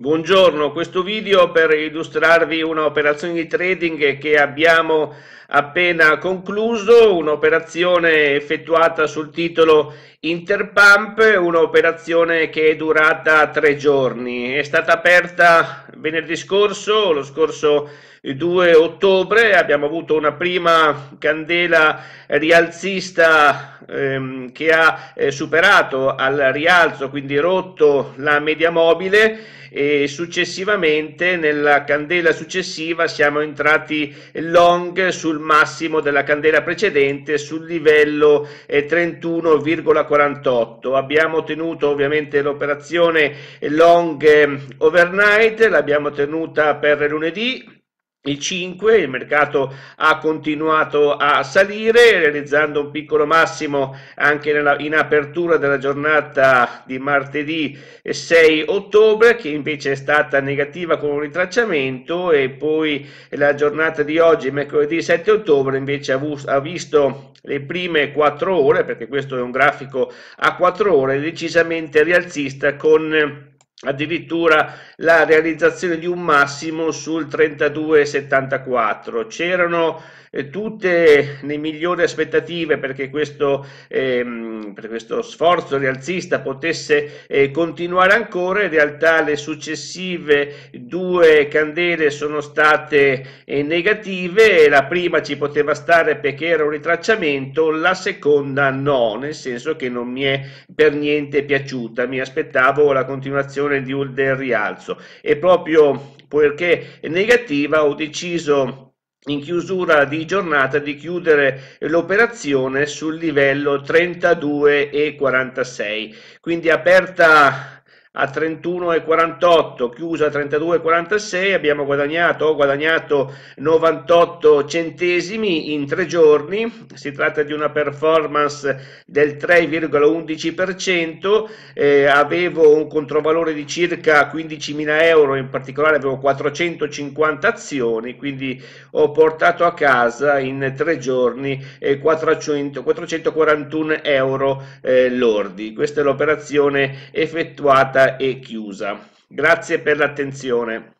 Buongiorno, questo video per illustrarvi un'operazione di trading che abbiamo appena concluso, un'operazione effettuata sul titolo Interpump, un'operazione che è durata tre giorni. È stata aperta venerdì scorso, lo scorso il 2 ottobre abbiamo avuto una prima candela rialzista ehm, che ha eh, superato al rialzo, quindi rotto la media mobile e successivamente nella candela successiva siamo entrati long sul massimo della candela precedente sul livello 31,48 eh, abbiamo tenuto ovviamente l'operazione long ehm, overnight l'abbiamo tenuta per lunedì 5, il mercato ha continuato a salire realizzando un piccolo massimo anche nella, in apertura della giornata di martedì 6 ottobre che invece è stata negativa con un ritracciamento e poi la giornata di oggi mercoledì 7 ottobre invece ha, ha visto le prime 4 ore perché questo è un grafico a 4 ore decisamente rialzista con addirittura la realizzazione di un massimo sul 32,74. C'erano eh, tutte le migliori aspettative perché questo ehm, Mm, per questo sforzo rialzista potesse eh, continuare ancora, in realtà le successive due candele sono state eh, negative, la prima ci poteva stare perché era un ritracciamento, la seconda no, nel senso che non mi è per niente piaciuta, mi aspettavo la continuazione di, del rialzo e proprio poiché è negativa ho deciso in chiusura di giornata di chiudere l'operazione sul livello 32 e 46 quindi aperta a 31,48, chiusa a 32,46, abbiamo guadagnato, ho guadagnato 98 centesimi in tre giorni, si tratta di una performance del 3,11%, eh, avevo un controvalore di circa 15.000 euro, in particolare avevo 450 azioni, quindi ho portato a casa in tre giorni 400, eh, 441 euro eh, lordi. Questa è l'operazione effettuata aperta e chiusa. Grazie per l'attenzione.